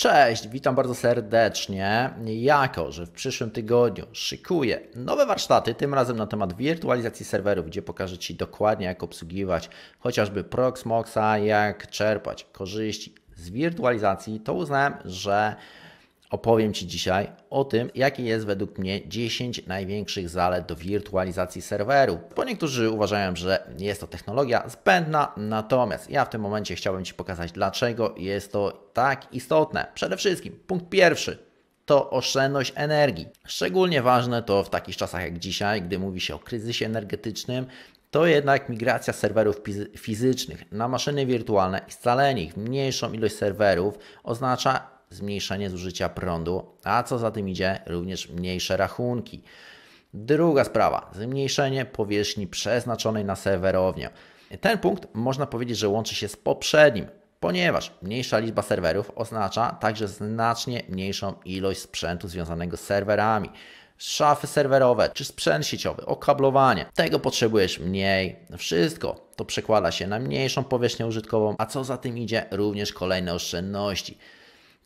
Cześć, witam bardzo serdecznie. Jako, że w przyszłym tygodniu szykuję nowe warsztaty, tym razem na temat wirtualizacji serwerów, gdzie pokażę Ci dokładnie, jak obsługiwać chociażby Proxmoxa, jak czerpać korzyści z wirtualizacji, to uznałem, że opowiem Ci dzisiaj o tym, jakie jest według mnie 10 największych zalet do wirtualizacji serweru. Bo niektórzy uważają, że jest to technologia zbędna, natomiast ja w tym momencie chciałbym Ci pokazać, dlaczego jest to tak istotne. Przede wszystkim, punkt pierwszy, to oszczędność energii. Szczególnie ważne to w takich czasach jak dzisiaj, gdy mówi się o kryzysie energetycznym, to jednak migracja serwerów fizycznych na maszyny wirtualne i scalenie ich w mniejszą ilość serwerów oznacza zmniejszenie zużycia prądu, a co za tym idzie, również mniejsze rachunki. Druga sprawa, zmniejszenie powierzchni przeznaczonej na serwerownię. Ten punkt można powiedzieć, że łączy się z poprzednim, ponieważ mniejsza liczba serwerów oznacza także znacznie mniejszą ilość sprzętu związanego z serwerami. Szafy serwerowe, czy sprzęt sieciowy, okablowanie. Tego potrzebujesz mniej. Wszystko to przekłada się na mniejszą powierzchnię użytkową, a co za tym idzie, również kolejne oszczędności.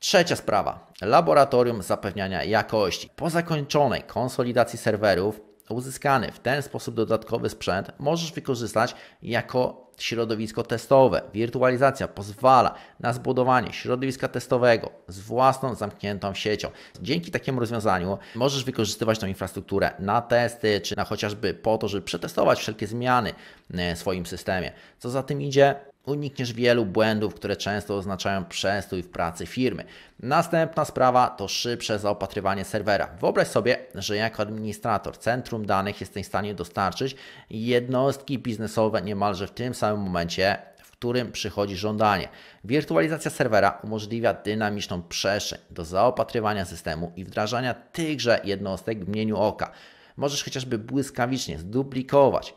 Trzecia sprawa. Laboratorium zapewniania jakości. Po zakończonej konsolidacji serwerów uzyskany w ten sposób dodatkowy sprzęt możesz wykorzystać jako środowisko testowe. Wirtualizacja pozwala na zbudowanie środowiska testowego z własną zamkniętą siecią. Dzięki takiemu rozwiązaniu możesz wykorzystywać tą infrastrukturę na testy, czy na chociażby po to, żeby przetestować wszelkie zmiany e, w swoim systemie. Co za tym idzie, unikniesz wielu błędów, które często oznaczają przestój w pracy firmy. Następna sprawa to szybsze zaopatrywanie serwera. Wyobraź sobie, że jako administrator centrum danych jesteś w stanie dostarczyć jednostki biznesowe niemalże w tym samym momencie, w którym przychodzi żądanie. Wirtualizacja serwera umożliwia dynamiczną przestrzeń do zaopatrywania systemu i wdrażania tychże jednostek w mieniu oka. Możesz chociażby błyskawicznie zduplikować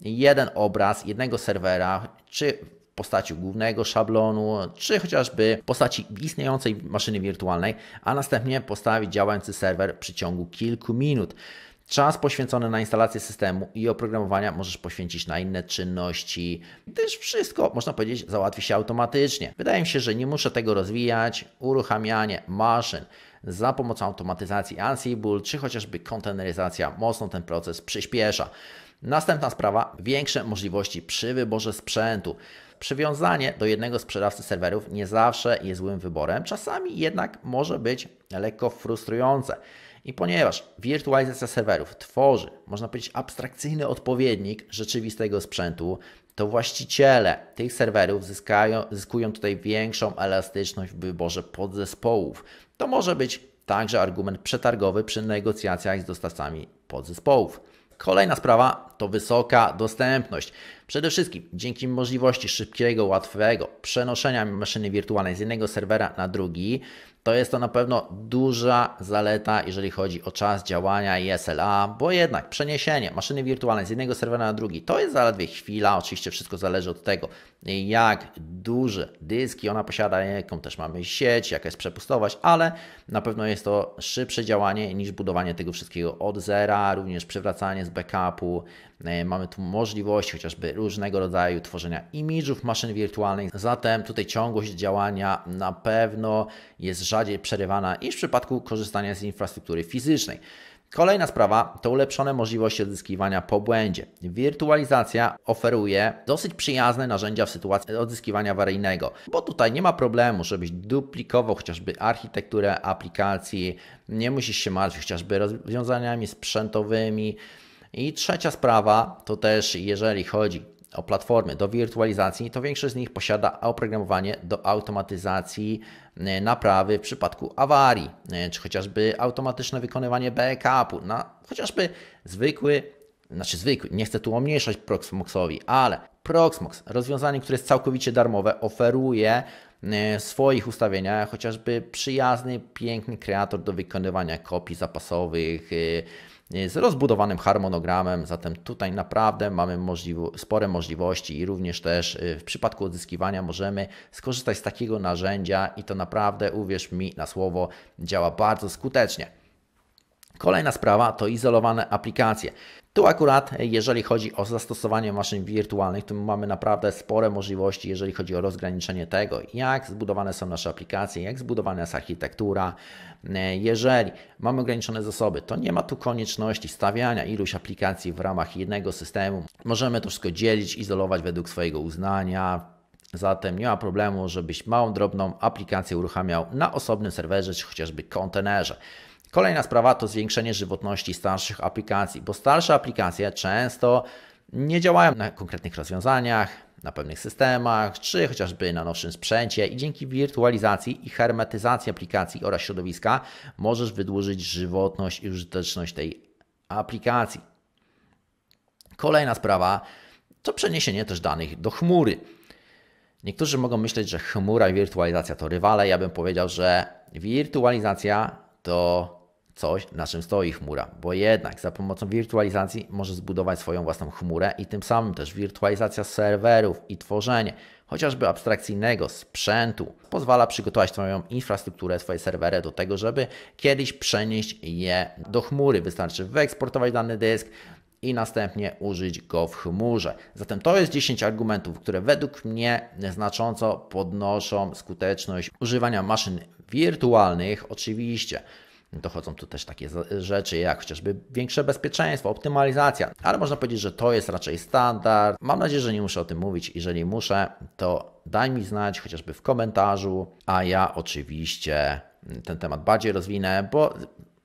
jeden obraz jednego serwera, czy postaci głównego szablonu, czy chociażby postaci istniejącej maszyny wirtualnej, a następnie postawić działający serwer przy ciągu kilku minut. Czas poświęcony na instalację systemu i oprogramowania możesz poświęcić na inne czynności, gdyż wszystko, można powiedzieć, załatwi się automatycznie. Wydaje mi się, że nie muszę tego rozwijać. Uruchamianie maszyn za pomocą automatyzacji Ansible czy chociażby konteneryzacja mocno ten proces przyspiesza. Następna sprawa: większe możliwości przy wyborze sprzętu przywiązanie do jednego sprzedawcy serwerów nie zawsze jest złym wyborem, czasami jednak może być lekko frustrujące. I ponieważ wirtualizacja serwerów tworzy, można powiedzieć, abstrakcyjny odpowiednik rzeczywistego sprzętu, to właściciele tych serwerów zyskają, zyskują tutaj większą elastyczność w wyborze podzespołów. To może być także argument przetargowy przy negocjacjach z dostawcami podzespołów. Kolejna sprawa to wysoka dostępność. Przede wszystkim dzięki możliwości szybkiego, łatwego przenoszenia maszyny wirtualnej z jednego serwera na drugi, to jest to na pewno duża zaleta, jeżeli chodzi o czas działania i SLA, bo jednak przeniesienie maszyny wirtualnej z jednego serwera na drugi to jest zaledwie chwila. Oczywiście wszystko zależy od tego, jak duże dyski ona posiada, jaką też mamy sieć, jaka jest przepustowość, ale na pewno jest to szybsze działanie niż budowanie tego wszystkiego od zera, również przywracanie z backupu E, mamy tu możliwość chociażby różnego rodzaju tworzenia imidżów maszyn wirtualnych, zatem tutaj ciągłość działania na pewno jest rzadziej przerywana niż w przypadku korzystania z infrastruktury fizycznej. Kolejna sprawa to ulepszone możliwości odzyskiwania po błędzie. Wirtualizacja oferuje dosyć przyjazne narzędzia w sytuacji odzyskiwania awaryjnego, bo tutaj nie ma problemu, żebyś duplikował chociażby architekturę aplikacji, nie musisz się martwić chociażby rozwiązaniami sprzętowymi. I trzecia sprawa to też, jeżeli chodzi o platformy do wirtualizacji, to większość z nich posiada oprogramowanie do automatyzacji e, naprawy w przypadku awarii, e, czy chociażby automatyczne wykonywanie backupu na chociażby zwykły, znaczy zwykły, nie chcę tu omniejszać Proxmoxowi, ale Proxmox, rozwiązanie, które jest całkowicie darmowe, oferuje e, swoich ustawienia, chociażby przyjazny, piękny kreator do wykonywania kopii zapasowych, z rozbudowanym harmonogramem, zatem tutaj naprawdę mamy możliwo spore możliwości i również też y, w przypadku odzyskiwania możemy skorzystać z takiego narzędzia i to naprawdę, uwierz mi na słowo, działa bardzo skutecznie. Kolejna sprawa to izolowane aplikacje. Tu akurat, e, jeżeli chodzi o zastosowanie maszyn wirtualnych, to mamy naprawdę spore możliwości, jeżeli chodzi o rozgraniczenie tego, jak zbudowane są nasze aplikacje, jak zbudowana jest architektura. E, jeżeli mamy ograniczone zasoby, to nie ma tu konieczności stawiania iluś aplikacji w ramach jednego systemu. Możemy to wszystko dzielić, izolować według swojego uznania, Zatem nie ma problemu, żebyś małą, drobną aplikację uruchamiał na osobnym serwerze czy chociażby kontenerze. Kolejna sprawa to zwiększenie żywotności starszych aplikacji, bo starsze aplikacje często nie działają na konkretnych rozwiązaniach, na pewnych systemach, czy chociażby na nowszym sprzęcie i dzięki wirtualizacji i hermetyzacji aplikacji oraz środowiska możesz wydłużyć żywotność i użyteczność tej aplikacji. Kolejna sprawa to przeniesienie też danych do chmury. Niektórzy mogą myśleć, że chmura i wirtualizacja to rywale. Ja bym powiedział, że wirtualizacja to coś, na czym stoi chmura, bo jednak za pomocą wirtualizacji możesz zbudować swoją własną chmurę i tym samym też wirtualizacja serwerów i tworzenie chociażby abstrakcyjnego sprzętu pozwala przygotować Twoją infrastrukturę, swoje serwery do tego, żeby kiedyś przenieść je do chmury. Wystarczy wyeksportować dany dysk, i następnie użyć go w chmurze. Zatem to jest 10 argumentów, które według mnie znacząco podnoszą skuteczność używania maszyn wirtualnych. Oczywiście Dochodzą tu też takie rzeczy jak chociażby większe bezpieczeństwo, optymalizacja, ale można powiedzieć, że to jest raczej standard. Mam nadzieję, że nie muszę o tym mówić. Jeżeli muszę, to daj mi znać chociażby w komentarzu, a ja oczywiście mm, ten temat bardziej rozwinę, bo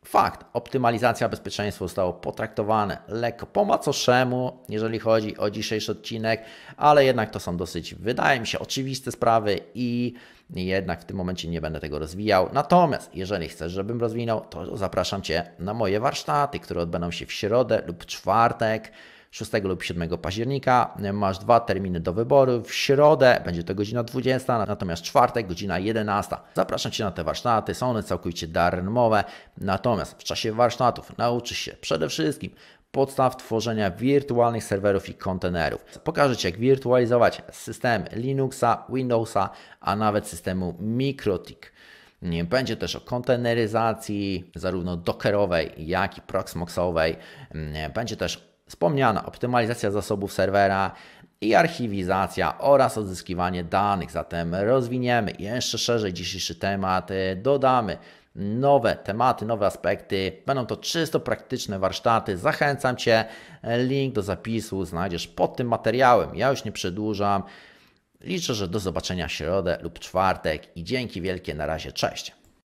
Fakt, optymalizacja bezpieczeństwa zostało potraktowane lekko po macoszemu, jeżeli chodzi o dzisiejszy odcinek, ale jednak to są dosyć, wydaje mi się, oczywiste sprawy i jednak w tym momencie nie będę tego rozwijał. Natomiast jeżeli chcesz, żebym rozwinął, to zapraszam Cię na moje warsztaty, które odbędą się w środę lub czwartek. 6 lub 7 października. Masz dwa terminy do wyboru. W środę będzie to godzina 20, natomiast czwartek godzina 11. Zapraszam Cię na te warsztaty, są one całkowicie darmowe. Natomiast w czasie warsztatów nauczysz się przede wszystkim podstaw tworzenia wirtualnych serwerów i kontenerów. Pokażę Ci, jak wirtualizować system Linuxa, Windowsa, a nawet systemu MikroTik. Będzie też o konteneryzacji zarówno dockerowej, jak i proxmoxowej. Będzie też wspomniana optymalizacja zasobów serwera i archiwizacja oraz odzyskiwanie danych. Zatem rozwiniemy jeszcze szerzej dzisiejszy temat, e, dodamy nowe tematy, nowe aspekty. Będą to czysto praktyczne warsztaty. Zachęcam Cię. Link do zapisu znajdziesz pod tym materiałem. Ja już nie przedłużam. Liczę, że do zobaczenia w środę lub czwartek i dzięki wielkie na razie. Cześć.